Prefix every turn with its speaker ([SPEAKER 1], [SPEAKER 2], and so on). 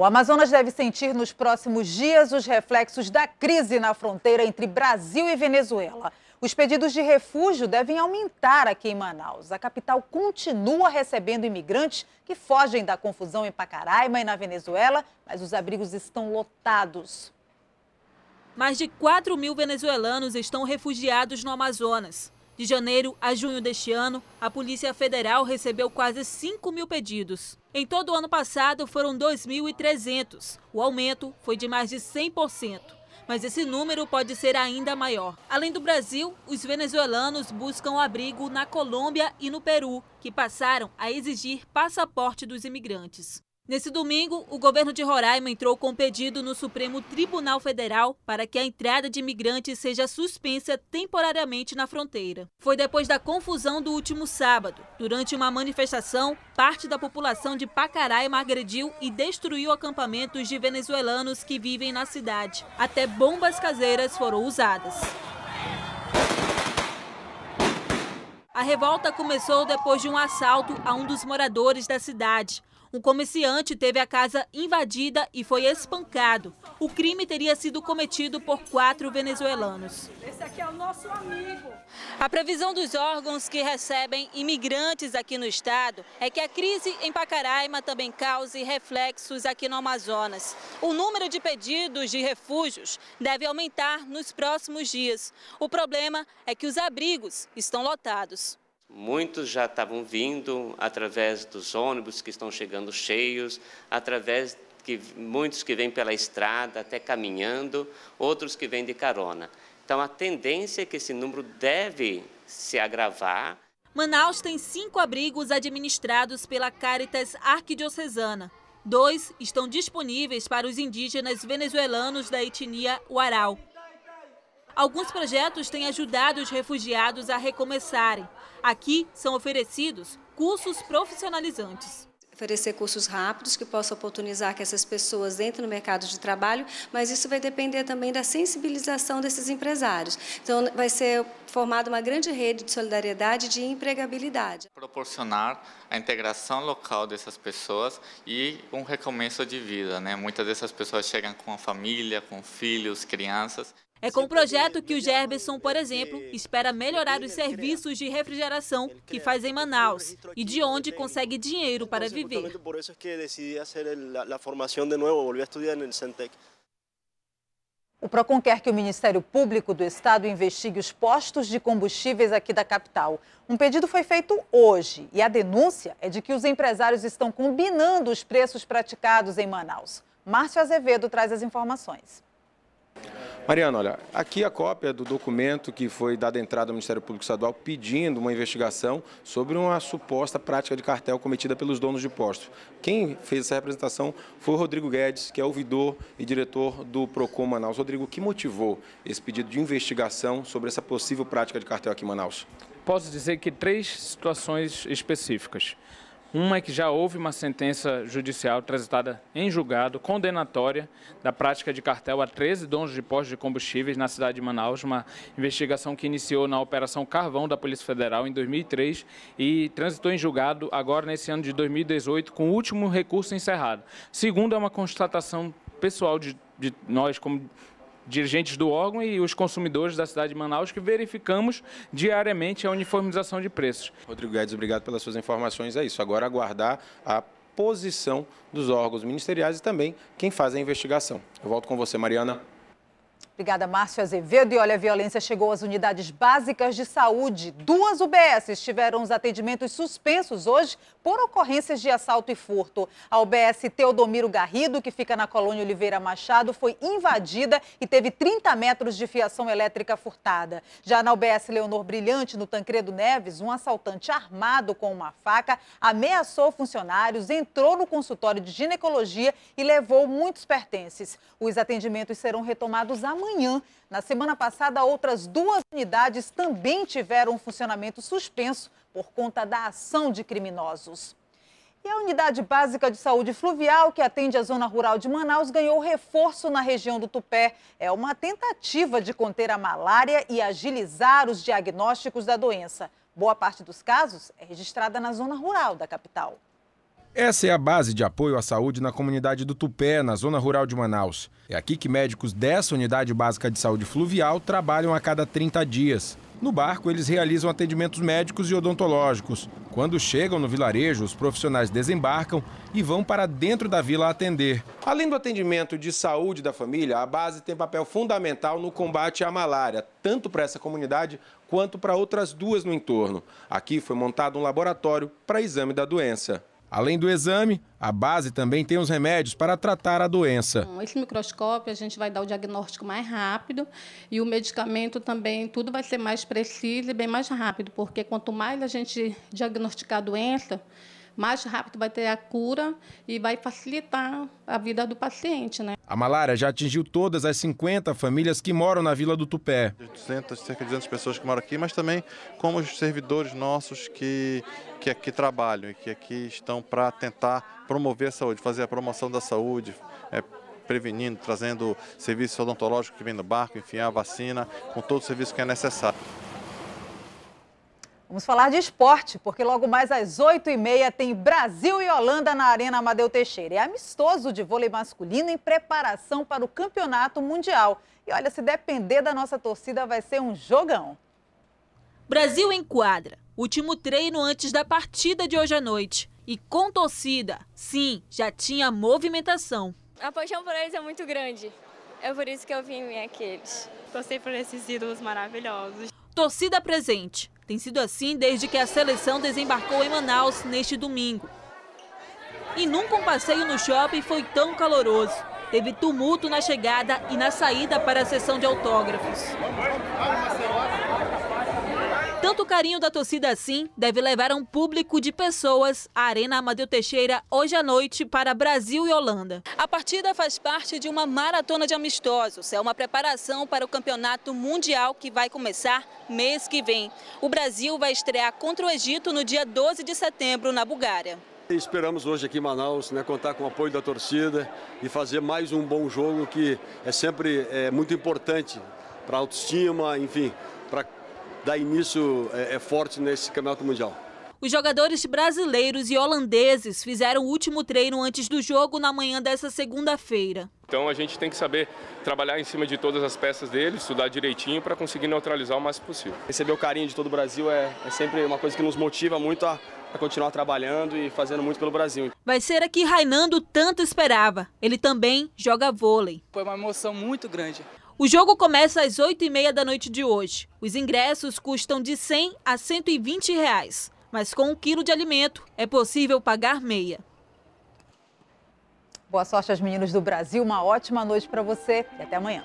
[SPEAKER 1] O Amazonas deve sentir nos próximos dias os reflexos da crise na fronteira entre Brasil e Venezuela. Os pedidos de refúgio devem aumentar aqui em Manaus. A capital continua recebendo imigrantes que fogem da confusão em Pacaraima e na Venezuela, mas os
[SPEAKER 2] abrigos estão lotados. Mais de 4 mil venezuelanos estão refugiados no Amazonas. De janeiro a junho deste ano, a Polícia Federal recebeu quase 5 mil pedidos. Em todo o ano passado, foram 2.300. O aumento foi de mais de 100%. Mas esse número pode ser ainda maior. Além do Brasil, os venezuelanos buscam abrigo na Colômbia e no Peru, que passaram a exigir passaporte dos imigrantes. Nesse domingo, o governo de Roraima entrou com um pedido no Supremo Tribunal Federal para que a entrada de imigrantes seja suspensa temporariamente na fronteira. Foi depois da confusão do último sábado. Durante uma manifestação, parte da população de Pacaraima agrediu e destruiu acampamentos de venezuelanos que vivem na cidade. Até bombas caseiras foram usadas. A revolta começou depois de um assalto a um dos moradores da cidade um comerciante teve a casa invadida e foi espancado. O crime teria sido cometido por quatro venezuelanos. Esse aqui é o nosso amigo. A previsão dos órgãos que recebem imigrantes aqui no estado é que a crise em Pacaraima também cause reflexos aqui no Amazonas. O número de pedidos de refúgios deve aumentar nos próximos dias. O problema é que os abrigos estão lotados.
[SPEAKER 1] Muitos já estavam vindo através dos ônibus que estão chegando cheios, através que muitos que vêm pela estrada, até caminhando, outros que vêm de carona. Então a tendência é que esse número deve se agravar.
[SPEAKER 2] Manaus tem cinco abrigos administrados pela Caritas Arquidiocesana. Dois estão disponíveis para os indígenas venezuelanos da etnia Uarau. Alguns projetos têm ajudado os refugiados a recomeçarem. Aqui são oferecidos cursos profissionalizantes
[SPEAKER 3] oferecer cursos rápidos que possam oportunizar que essas pessoas entrem no mercado de trabalho, mas isso vai depender também da sensibilização desses empresários. Então, vai ser formada uma grande rede de solidariedade e de empregabilidade.
[SPEAKER 1] Proporcionar a integração local dessas pessoas e um recomeço de vida. Né? Muitas dessas pessoas chegam com a família, com filhos, crianças.
[SPEAKER 2] É com o projeto que o Gerberson, por exemplo, espera melhorar os serviços de refrigeração que faz em Manaus e de onde consegue dinheiro para viver.
[SPEAKER 1] Por isso que decidi fazer a formação de novo, voltei a estudar no Centec. O PROCON quer que o Ministério Público do Estado investigue os postos de combustíveis aqui da capital. Um pedido foi feito hoje e a denúncia é de que os empresários estão combinando os preços praticados em Manaus. Márcio Azevedo traz as informações.
[SPEAKER 3] Mariana, olha, aqui a cópia do documento que foi dada entrada ao Ministério Público Estadual pedindo uma investigação sobre uma suposta prática de cartel cometida pelos donos de postos. Quem fez essa representação foi o Rodrigo Guedes, que é ouvidor e diretor do PROCON Manaus. Rodrigo, o que motivou esse pedido de investigação sobre essa possível prática de cartel aqui em Manaus? Posso dizer que três situações específicas. Uma é que já houve uma sentença judicial transitada em julgado, condenatória, da prática de cartel a 13 donos de postos de combustíveis na cidade de Manaus, uma investigação que iniciou na Operação Carvão da Polícia Federal em 2003 e transitou em julgado agora nesse ano de 2018, com o último recurso encerrado. Segundo, é uma constatação pessoal de, de nós, como dirigentes do órgão e os consumidores da cidade de Manaus, que verificamos diariamente a uniformização de preços. Rodrigo Guedes, obrigado pelas suas informações. É isso. Agora aguardar a posição dos órgãos ministeriais e também quem faz a investigação. Eu volto com você, Mariana.
[SPEAKER 1] Obrigada, Márcio Azevedo. E olha, a violência chegou às unidades básicas de saúde. Duas UBSs tiveram os atendimentos suspensos hoje por ocorrências de assalto e furto. A UBS Teodomiro Garrido, que fica na colônia Oliveira Machado, foi invadida e teve 30 metros de fiação elétrica furtada. Já na UBS Leonor Brilhante, no Tancredo Neves, um assaltante armado com uma faca ameaçou funcionários, entrou no consultório de ginecologia e levou muitos pertences. Os atendimentos serão retomados amanhã manhã. Na semana passada, outras duas unidades também tiveram funcionamento suspenso por conta da ação de criminosos. E a Unidade Básica de Saúde Fluvial, que atende a zona rural de Manaus, ganhou reforço na região do Tupé. É uma tentativa de conter a malária e agilizar os diagnósticos da doença. Boa parte dos casos é registrada na zona rural da capital.
[SPEAKER 3] Essa é a base de apoio à saúde na comunidade do Tupé, na zona rural de Manaus. É aqui que médicos dessa unidade básica de saúde fluvial trabalham a cada 30 dias. No barco, eles realizam atendimentos médicos e odontológicos. Quando chegam no vilarejo, os profissionais desembarcam e vão para dentro da vila atender. Além do atendimento de saúde da família, a base tem papel fundamental no combate à malária, tanto para essa comunidade quanto para outras duas no entorno. Aqui foi montado um laboratório para exame da doença. Além do exame, a base também tem os remédios para tratar a doença.
[SPEAKER 2] Esse microscópio a gente vai dar o diagnóstico mais rápido e o medicamento também, tudo vai ser mais preciso e bem mais rápido, porque quanto mais a gente diagnosticar a doença, mais rápido vai ter a cura e vai facilitar a vida do paciente. Né?
[SPEAKER 3] A malária já atingiu todas as 50 famílias que moram na Vila do Tupé. 200, cerca de 200 pessoas que moram aqui, mas também como os servidores nossos que, que aqui trabalham e que aqui estão para tentar promover a saúde, fazer a promoção da saúde, é, prevenindo, trazendo serviço odontológico que vem no barco, enfim, a vacina, com todo o serviço que é necessário.
[SPEAKER 1] Vamos falar de esporte, porque logo mais às 8h30 tem Brasil e Holanda na Arena Amadeu Teixeira. É amistoso de vôlei masculino em preparação para o Campeonato Mundial. E olha, se depender da nossa torcida, vai ser um
[SPEAKER 2] jogão. Brasil em quadra. Último treino antes da partida de hoje à noite. E com torcida, sim, já tinha movimentação. A paixão por eles é muito grande. É por isso que eu vim aqui. Torcer por esses ídolos maravilhosos. Torcida presente, tem sido assim desde que a seleção desembarcou em Manaus neste domingo. E nunca um passeio no shopping foi tão caloroso. Teve tumulto na chegada e na saída para a sessão de autógrafos. Tanto carinho da torcida assim deve levar um público de pessoas à Arena Amadeu Teixeira hoje à noite para Brasil e Holanda. A partida faz parte de uma maratona de amistosos. É uma preparação para o campeonato mundial que vai começar mês que vem. O Brasil vai estrear contra o Egito no dia 12 de setembro na Bulgária.
[SPEAKER 3] Esperamos hoje aqui em Manaus né, contar com o apoio da torcida e fazer mais um bom jogo que é sempre é, muito importante para a autoestima, enfim, para dar início é, é, forte nesse campeonato mundial.
[SPEAKER 2] Os jogadores brasileiros e holandeses fizeram o último treino antes do jogo na manhã dessa segunda-feira.
[SPEAKER 3] Então a gente tem que saber trabalhar em cima de todas as peças dele, estudar direitinho para conseguir neutralizar o mais possível. Receber o carinho de todo o Brasil é, é sempre uma coisa que nos motiva muito a, a continuar trabalhando e fazendo muito pelo Brasil.
[SPEAKER 2] Vai ser aqui Rainando tanto esperava. Ele também joga vôlei. Foi uma emoção muito grande. O jogo começa às 8h30 da noite de hoje. Os ingressos custam de 100 a 120 reais, mas com um quilo de alimento é possível pagar meia.
[SPEAKER 1] Boa sorte aos meninos do Brasil, uma ótima noite para você e até amanhã.